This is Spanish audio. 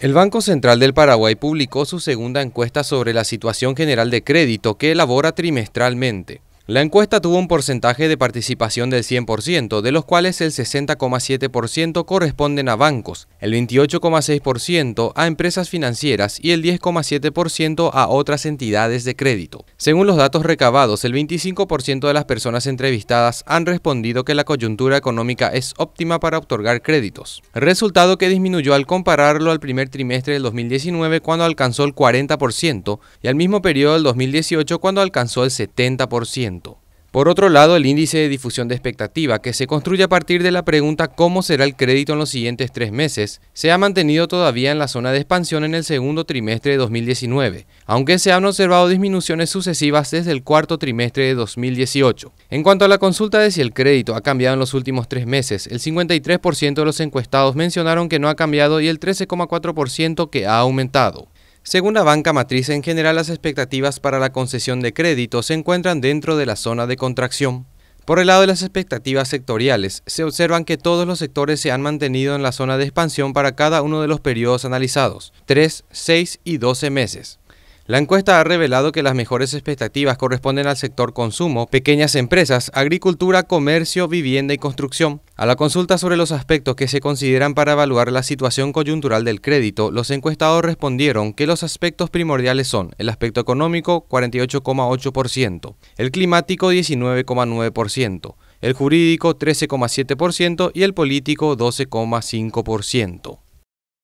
El Banco Central del Paraguay publicó su segunda encuesta sobre la situación general de crédito que elabora trimestralmente. La encuesta tuvo un porcentaje de participación del 100%, de los cuales el 60,7% corresponden a bancos, el 28,6% a empresas financieras y el 10,7% a otras entidades de crédito. Según los datos recabados, el 25% de las personas entrevistadas han respondido que la coyuntura económica es óptima para otorgar créditos, resultado que disminuyó al compararlo al primer trimestre del 2019 cuando alcanzó el 40% y al mismo periodo del 2018 cuando alcanzó el 70%. Por otro lado, el índice de difusión de expectativa, que se construye a partir de la pregunta cómo será el crédito en los siguientes tres meses, se ha mantenido todavía en la zona de expansión en el segundo trimestre de 2019, aunque se han observado disminuciones sucesivas desde el cuarto trimestre de 2018. En cuanto a la consulta de si el crédito ha cambiado en los últimos tres meses, el 53% de los encuestados mencionaron que no ha cambiado y el 13,4% que ha aumentado. Según la banca matriz, en general las expectativas para la concesión de crédito se encuentran dentro de la zona de contracción. Por el lado de las expectativas sectoriales, se observan que todos los sectores se han mantenido en la zona de expansión para cada uno de los periodos analizados, 3, 6 y 12 meses. La encuesta ha revelado que las mejores expectativas corresponden al sector consumo, pequeñas empresas, agricultura, comercio, vivienda y construcción. A la consulta sobre los aspectos que se consideran para evaluar la situación coyuntural del crédito, los encuestados respondieron que los aspectos primordiales son el aspecto económico, 48,8%, el climático, 19,9%, el jurídico 13,7% y el político 12,5%.